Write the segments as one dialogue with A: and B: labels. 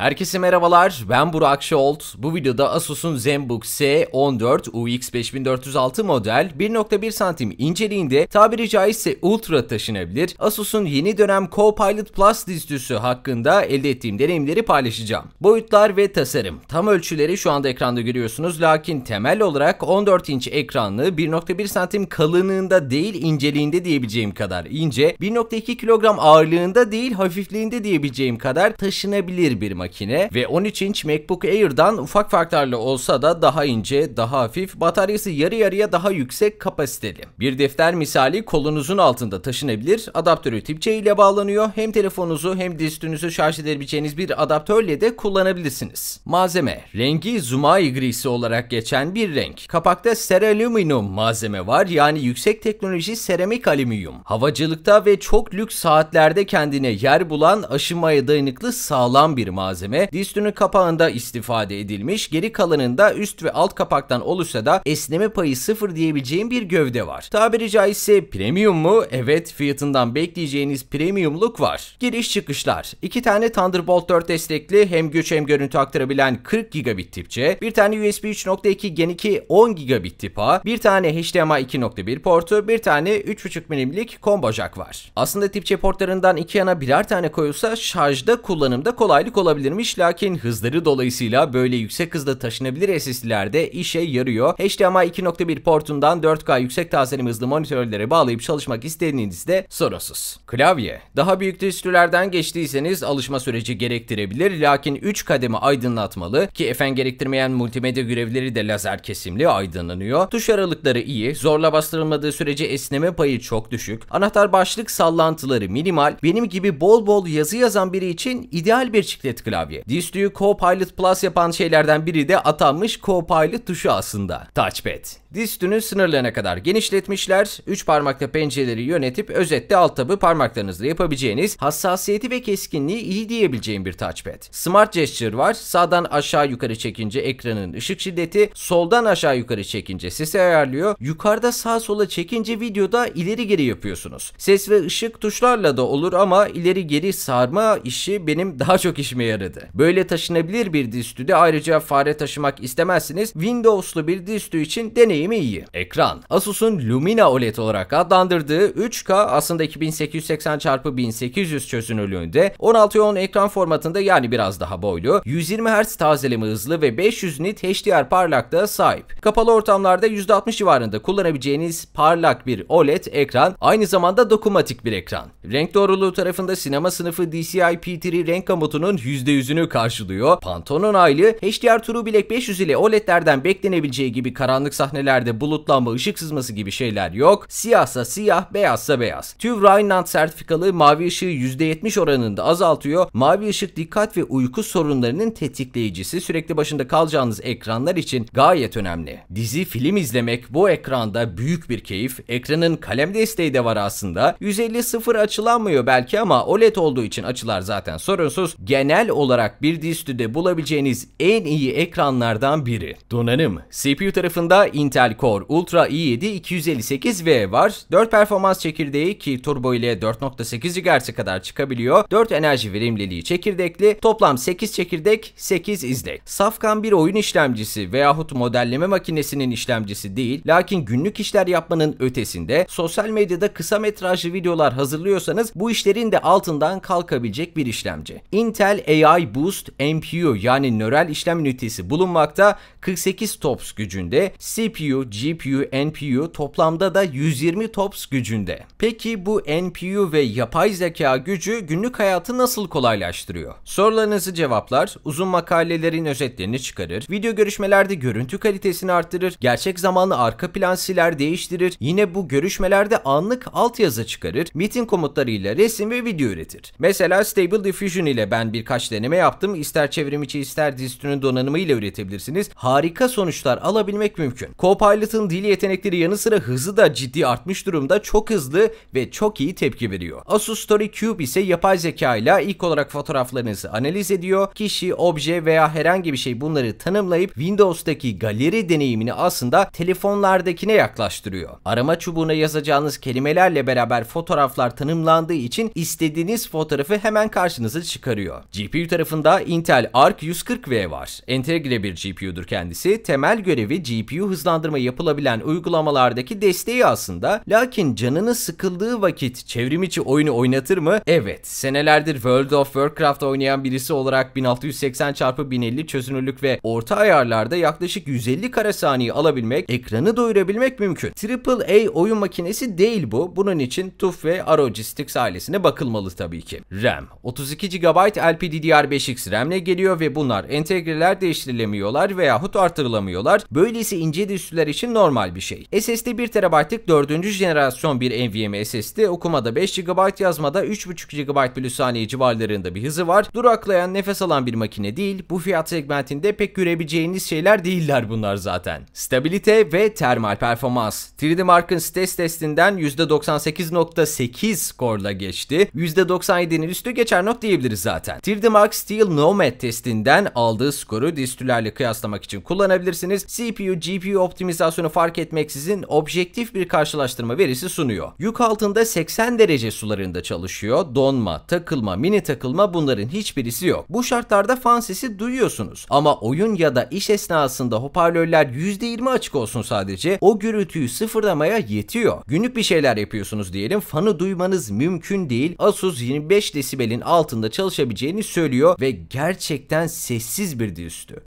A: Herkese merhabalar ben Burak Şolt. Bu videoda Asus'un ZenBook S14 UX5406 model 1.1 santim inceliğinde tabiri caizse ultra taşınabilir Asus'un yeni dönem Copilot Plus dizüstüsü hakkında elde ettiğim deneyimleri paylaşacağım. Boyutlar ve tasarım. Tam ölçüleri şu anda ekranda görüyorsunuz lakin temel olarak 14 inç ekranlı 1.1 santim kalınlığında değil inceliğinde diyebileceğim kadar ince 1.2 kilogram ağırlığında değil hafifliğinde diyebileceğim kadar taşınabilir bir makine makine ve 13 inç MacBook Air'dan ufak farklarla olsa da daha ince, daha hafif, bataryası yarı yarıya daha yüksek kapasiteli. Bir defter misali kolunuzun altında taşınabilir, adaptörü tip C ile bağlanıyor, hem telefonunuzu hem de şarj edebileceğiniz bir adaptörle de kullanabilirsiniz. Malzeme, rengi zumai grisi olarak geçen bir renk. Kapakta seraluminum malzeme var yani yüksek teknoloji seramik alüminyum. Havacılıkta ve çok lüks saatlerde kendine yer bulan aşınmaya dayanıklı sağlam bir malzeme malzeme distünün kapağında istifade edilmiş, geri kalanında üst ve alt kapaktan oluşsa da esneme payı sıfır diyebileceğim bir gövde var. Tabiri caizse premium mu? Evet fiyatından bekleyeceğiniz premiumluk var. Giriş çıkışlar. iki tane Thunderbolt 4 destekli hem güç hem görüntü aktarabilen 40 gigabit tip C, bir tane USB 3.2 Gen 2 10 gigabit tip A, bir tane HDMI 2.1 portu, bir tane 3.5 milimlik combo jack var. Aslında tip C portlarından iki yana birer tane koyulsa şarjda kullanımda kolaylık olabilir geliştirmiş lakin hızları dolayısıyla böyle yüksek hızda taşınabilir SSD'lerde işe yarıyor. HDMI 2.1 portundan 4K yüksek tasarım hızlı monitörlere bağlayıp çalışmak istediğinizde sorunsuz. Klavye. Daha büyük distülerden geçtiyseniz alışma süreci gerektirebilir lakin 3 kademi aydınlatmalı ki efen gerektirmeyen multimedya görevleri de lazer kesimli aydınlanıyor. Tuş aralıkları iyi, zorla bastırılmadığı sürece esneme payı çok düşük, anahtar başlık sallantıları minimal, benim gibi bol bol yazı yazan biri için ideal bir çiklet klavye klavye. Distü'yü Copilot Plus yapan şeylerden biri de atanmış Copilot tuşu aslında. Touchpad. Distü'nü sınırlarına kadar genişletmişler. 3 parmakla pencereleri yönetip özetle alt tabı parmaklarınızla yapabileceğiniz hassasiyeti ve keskinliği iyi diyebileceğim bir touchpad. Smart gesture var. Sağdan aşağı yukarı çekince ekranın ışık şiddeti, soldan aşağı yukarı çekince sesi ayarlıyor. Yukarıda sağ sola çekince videoda ileri geri yapıyorsunuz. Ses ve ışık tuşlarla da olur ama ileri geri sarma işi benim daha çok işime yaradı indirdi. Böyle taşınabilir bir dizüstüde ayrıca fare taşımak istemezseniz Windows'lu bir dizüstü için deneyimi iyi. Ekran Asus'un Lumina OLED olarak adlandırdığı 3K aslında 2880x1800 çözünürlüğünde 16:10 ekran formatında yani biraz daha boylu, 120 Hz tazeleme hızlı ve 500 nit HDR parlaklığa sahip. Kapalı ortamlarda %60 civarında kullanabileceğiniz parlak bir OLED ekran aynı zamanda dokunmatik bir ekran. Renk doğruluğu tarafında sinema sınıfı DCI-P3 renk kamutunun %100'ünü karşılıyor. Pantone'un aile HDR True Black 500 ile OLED'lerden beklenebileceği gibi karanlık sahnelerde bulutlanma, ışık sızması gibi şeyler yok. Siyahsa siyah, beyazsa beyaz. TÜV Rheinland sertifikalı mavi ışığı %70 oranında azaltıyor. Mavi ışık dikkat ve uyku sorunlarının tetikleyicisi. Sürekli başında kalacağınız ekranlar için gayet önemli. Dizi, film izlemek bu ekranda büyük bir keyif. Ekranın kalem desteği de var aslında. 150 sıfır açılanmıyor belki ama OLED olduğu için açılar zaten sorunsuz. Genel olarak bir distüde bulabileceğiniz en iyi ekranlardan biri. Donanım CPU tarafında Intel Core Ultra i7 258V var. 4 performans çekirdeği ki turbo ile 4.8 GHz'e kadar çıkabiliyor. 4 enerji verimliliği çekirdekli. Toplam 8 çekirdek, 8 izlek. Safkan bir oyun işlemcisi veyahut modelleme makinesinin işlemcisi değil. Lakin günlük işler yapmanın ötesinde sosyal medyada kısa metrajlı videolar hazırlıyorsanız bu işlerin de altından kalkabilecek bir işlemci. Intel AI AI Boost NPU yani nöral işlem ünitesi bulunmakta 48 TOPS gücünde, CPU, GPU, NPU toplamda da 120 TOPS gücünde. Peki bu NPU ve yapay zeka gücü günlük hayatı nasıl kolaylaştırıyor? Sorularınızı cevaplar, uzun makalelerin özetlerini çıkarır, video görüşmelerde görüntü kalitesini arttırır, gerçek zamanlı arka plan siler değiştirir, yine bu görüşmelerde anlık altyazı çıkarır, meeting komutlarıyla resim ve video üretir. Mesela Stable Diffusion ile ben birkaç deneyim deneme yaptım. İster çevrim içi ister dizüstünün donanımıyla üretebilirsiniz. Harika sonuçlar alabilmek mümkün. Copilot'ın dil yetenekleri yanı sıra hızı da ciddi artmış durumda. Çok hızlı ve çok iyi tepki veriyor. Asus Story Cube ise yapay zeka ile ilk olarak fotoğraflarınızı analiz ediyor. Kişi, obje veya herhangi bir şey bunları tanımlayıp Windows'taki galeri deneyimini aslında telefonlardakine yaklaştırıyor. Arama çubuğuna yazacağınız kelimelerle beraber fotoğraflar tanımlandığı için istediğiniz fotoğrafı hemen karşınıza çıkarıyor. GPU tarafında Intel Arc 140V var. Entegre bir GPU'dur kendisi. Temel görevi GPU hızlandırma yapılabilen uygulamalardaki desteği aslında. Lakin canını sıkıldığı vakit çevrim içi oyunu oynatır mı? Evet. Senelerdir World of Warcraft oynayan birisi olarak 1680x1050 çözünürlük ve orta ayarlarda yaklaşık 150 kare saniye alabilmek, ekranı doyurabilmek mümkün. AAA oyun makinesi değil bu. Bunun için TUF ve ROG Stix ailesine bakılmalı tabii ki. RAM 32 GB LPDDR Bunlar 5x RAM'le geliyor ve bunlar entegreler değiştirilemiyorlar veyahut artırılamıyorlar. Böylesi ince diskler için normal bir şey. SSD 1 TB'lık 4. jenerasyon bir NVMe SSD okumada 5 GB yazmada 3.5 GB bölü saniye civarlarında bir hızı var. Duraklayan nefes alan bir makine değil. Bu fiyat segmentinde pek görebileceğiniz şeyler değiller bunlar zaten. Stabilite ve termal performans. 3D Mark'ın stres testinden %98.8 skorla geçti. %97'nin üstü geçer not diyebiliriz zaten. 3D Mark Clock Steel Nomad testinden aldığı skoru distülerle kıyaslamak için kullanabilirsiniz. CPU, GPU optimizasyonu fark etmeksizin objektif bir karşılaştırma verisi sunuyor. Yük altında 80 derece sularında çalışıyor. Donma, takılma, mini takılma bunların hiçbirisi yok. Bu şartlarda fan sesi duyuyorsunuz. Ama oyun ya da iş esnasında hoparlörler %20 açık olsun sadece o gürültüyü sıfırlamaya yetiyor. Günlük bir şeyler yapıyorsunuz diyelim fanı duymanız mümkün değil. Asus 25 desibelin altında çalışabileceğini söylüyor giriyor ve gerçekten sessiz bir dizüstü.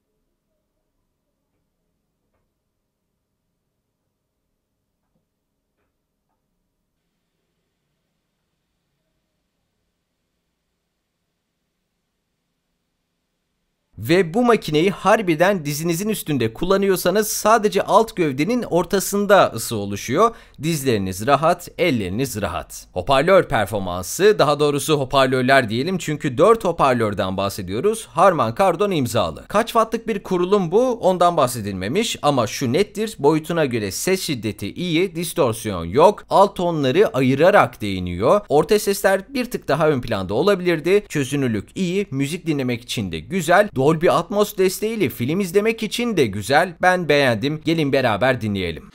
A: Ve bu makineyi harbiden dizinizin üstünde kullanıyorsanız sadece alt gövdenin ortasında ısı oluşuyor. Dizleriniz rahat, elleriniz rahat. Hoparlör performansı, daha doğrusu hoparlörler diyelim çünkü 4 hoparlörden bahsediyoruz. Harman Kardon imzalı. Kaç wattlık bir kurulum bu ondan bahsedilmemiş ama şu nettir. Boyutuna göre ses şiddeti iyi, distorsiyon yok. Alt tonları ayırarak değiniyor. Orta sesler bir tık daha ön planda olabilirdi. Çözünürlük iyi, müzik dinlemek için de güzel. Doğal Dolby Atmos desteğiyle film izlemek için de güzel. Ben beğendim. Gelin beraber dinleyelim.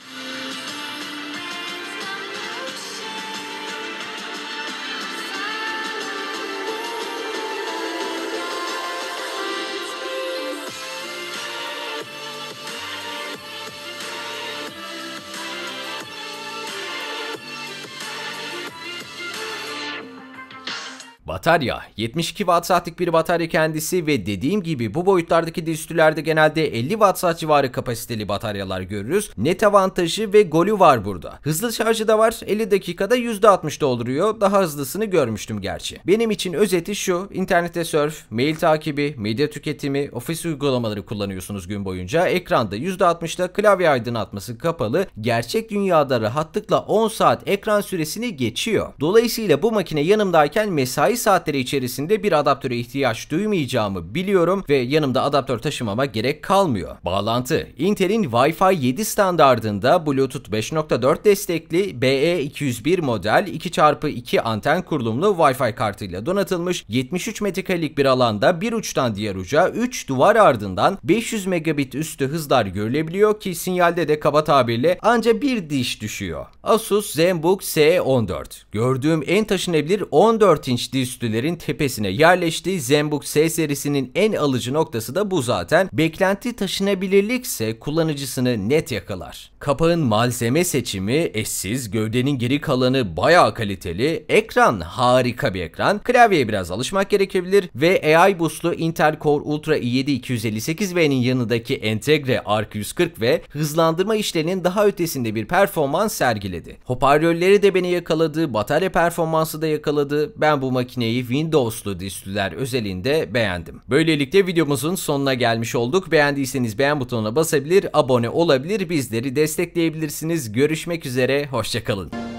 A: Batarya. 72 watt saatlik bir batarya kendisi ve dediğim gibi bu boyutlardaki dizüstülerde genelde 50 watt saat civarı kapasiteli bataryalar görürüz. Net avantajı ve golü var burada. Hızlı şarjı da var. 50 dakikada %60 dolduruyor. Daha hızlısını görmüştüm gerçi. Benim için özeti şu. internette surf, mail takibi, medya tüketimi, ofis uygulamaları kullanıyorsunuz gün boyunca. Ekranda %60'da klavye aydınlatması kapalı. Gerçek dünyada rahatlıkla 10 saat ekran süresini geçiyor. Dolayısıyla bu makine yanımdayken mesai saat saatleri içerisinde bir adaptöre ihtiyaç duymayacağımı biliyorum ve yanımda adaptör taşımama gerek kalmıyor. Bağlantı Intel'in Wi-Fi 7 standardında Bluetooth 5.4 destekli BE201 model 2x2 anten kurulumlu Wi-Fi kartıyla donatılmış 73 metrekarelik bir alanda bir uçtan diğer uca 3 duvar ardından 500 megabit üstü hızlar görülebiliyor ki sinyalde de kaba tabirle anca bir diş düşüyor. Asus ZenBook S14 Gördüğüm en taşınabilir 14 inç diz üstülerin tepesine yerleştiği ZenBook S serisinin en alıcı noktası da bu zaten. Beklenti taşınabilirlik kullanıcısını net yakalar. Kapağın malzeme seçimi eşsiz, gövdenin geri kalanı bayağı kaliteli, ekran harika bir ekran, klavyeye biraz alışmak gerekebilir ve AI boostlu Intel Core Ultra i7 258V'nin yanındaki entegre ARC 140 ve hızlandırma işlerinin daha ötesinde bir performans sergiledi. Hoparlörleri de beni yakaladı, batarya performansı da yakaladı. Ben bu makineyi düğmeyi Windows'lu distüler özelinde beğendim. Böylelikle videomuzun sonuna gelmiş olduk. Beğendiyseniz beğen butonuna basabilir, abone olabilir, bizleri destekleyebilirsiniz. Görüşmek üzere, hoşçakalın.